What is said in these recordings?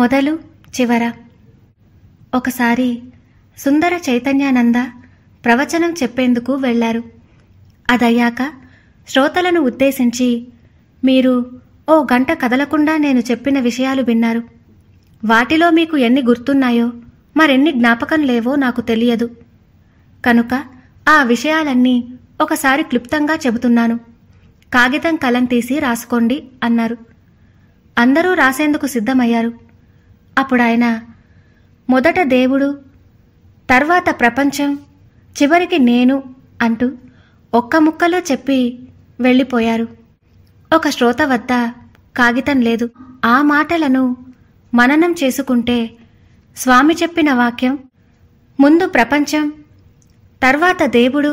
మొదలు చివర ఒకసారి సుందర చైతన్యానంద ప్రవచనం చెప్పేందుకు వెళ్లారు అదయ్యాక శ్రోతలను ఉద్దేశించి మీరు ఓ గంట కదలకుండా నేను చెప్పిన విషయాలు విన్నారు వాటిలో మీకు ఎన్ని గుర్తున్నాయో మరెన్ని జ్ఞాపకం లేవో నాకు తెలియదు కనుక ఆ విషయాలన్నీ ఒకసారి క్లుప్తంగా చెబుతున్నాను కాగితం కలం తీసి రాసుకోండి అన్నారు అందరూ రాసేందుకు సిద్ధమయ్యారు అప్పుడాయన మొదట దేవుడు తర్వాత ప్రపంచం చివరికి నేను అంటూ ఒక్క ముక్కలో చెప్పి వెళ్ళిపోయారు ఒక శ్రోత వద్ద కాగితం లేదు ఆ మాటలను మననం చేసుకుంటే స్వామి చెప్పిన వాక్యం ముందు ప్రపంచం తర్వాత దేవుడు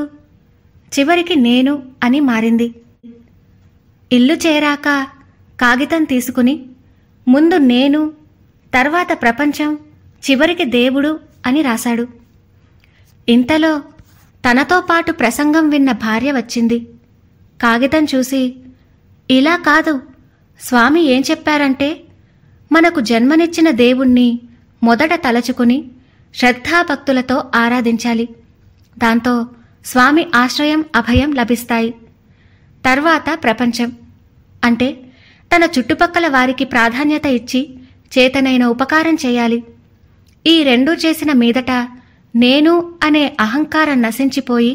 చివరికి నేను అని మారింది ఇల్లు చేరాక కాగితం తీసుకుని ముందు నేను తర్వాత ప్రపంచం చివరికి దేవుడు అని రాశాడు ఇంతలో తనతో పాటు ప్రసంగం విన్న భార్య వచ్చింది కాగితం చూసి ఇలా కాదు స్వామి ఏం చెప్పారంటే మనకు జన్మనిచ్చిన దేవుణ్ణి మొదట తలచుకుని శ్రద్ధాభక్తులతో ఆరాధించాలి దాంతో స్వామి ఆశ్రయం అభయం లభిస్తాయి తర్వాత ప్రపంచం అంటే తన చుట్టుపక్కల వారికి ప్రాధాన్యత ఇచ్చి చేతనైన ఉపకారం చేయాలి ఈ రెండూ చేసిన మీదట నేను అనే అహంకారం నశించిపోయి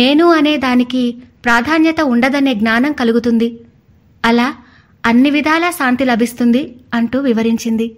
నేను అనే దానికి ప్రాధాన్యత ఉండదనే జ్ఞానం కలుగుతుంది అలా అన్ని విధాలా శాంతి లభిస్తుంది అంటూ వివరించింది